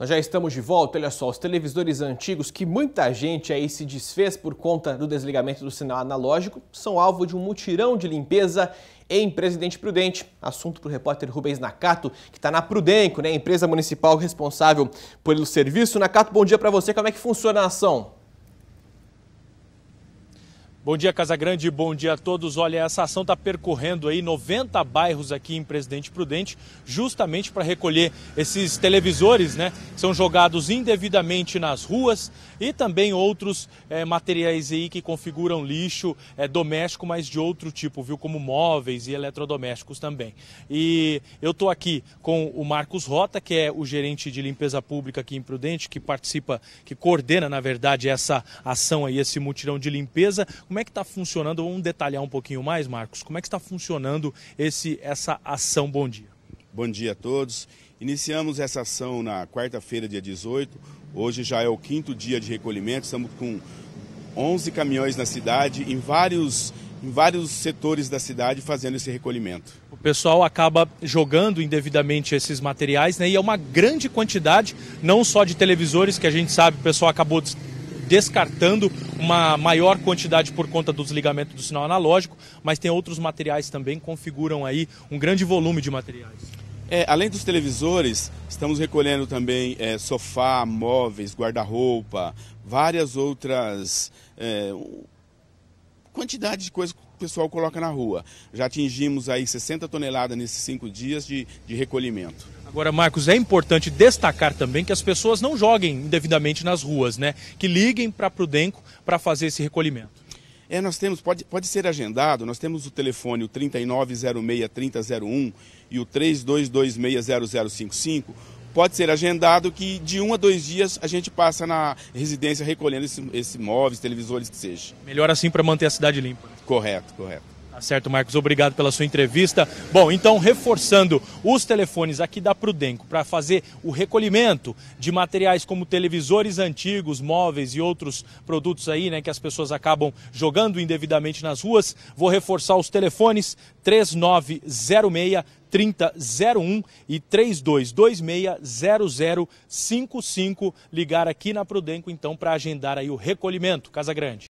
Nós já estamos de volta, olha só, os televisores antigos que muita gente aí se desfez por conta do desligamento do sinal analógico são alvo de um mutirão de limpeza em Presidente Prudente. Assunto para o repórter Rubens Nakato, que está na Prudenco, né, empresa municipal responsável pelo serviço. Nakato, bom dia para você, como é que funciona a ação? Bom dia, Casagrande, bom dia a todos. Olha, essa ação está percorrendo aí 90 bairros aqui em Presidente Prudente, justamente para recolher esses televisores, né? são jogados indevidamente nas ruas e também outros é, materiais aí que configuram lixo é, doméstico, mas de outro tipo, viu? Como móveis e eletrodomésticos também. E eu estou aqui com o Marcos Rota, que é o gerente de limpeza pública aqui em Prudente, que participa, que coordena, na verdade, essa ação aí, esse mutirão de limpeza como é que está funcionando? Vamos detalhar um pouquinho mais, Marcos. Como é que está funcionando esse, essa ação Bom Dia? Bom dia a todos. Iniciamos essa ação na quarta-feira, dia 18. Hoje já é o quinto dia de recolhimento. Estamos com 11 caminhões na cidade, em vários em vários setores da cidade fazendo esse recolhimento. O pessoal acaba jogando indevidamente esses materiais, né? E é uma grande quantidade, não só de televisores, que a gente sabe, o pessoal acabou descartando uma maior quantidade por conta do desligamento do sinal analógico, mas tem outros materiais também que configuram aí um grande volume de materiais. É, além dos televisores, estamos recolhendo também é, sofá, móveis, guarda-roupa, várias outras é, quantidades de coisas pessoal coloca na rua. Já atingimos aí 60 toneladas nesses cinco dias de, de recolhimento. Agora, Marcos, é importante destacar também que as pessoas não joguem indevidamente nas ruas, né? Que liguem para a Prudenco para fazer esse recolhimento. É, nós temos, pode, pode ser agendado, nós temos o telefone o 3906-3001 e o 32260055 pode ser agendado que de um a dois dias a gente passa na residência recolhendo esses esse móveis, televisores que seja. Melhor assim para manter a cidade limpa. Né? Correto, correto. Tá certo, Marcos. Obrigado pela sua entrevista. Bom, então, reforçando os telefones aqui da Prudenco para fazer o recolhimento de materiais como televisores antigos, móveis e outros produtos aí, né, que as pessoas acabam jogando indevidamente nas ruas. Vou reforçar os telefones 3906 3001 e 0055. Ligar aqui na Prudenco, então, para agendar aí o recolhimento. Casa Grande.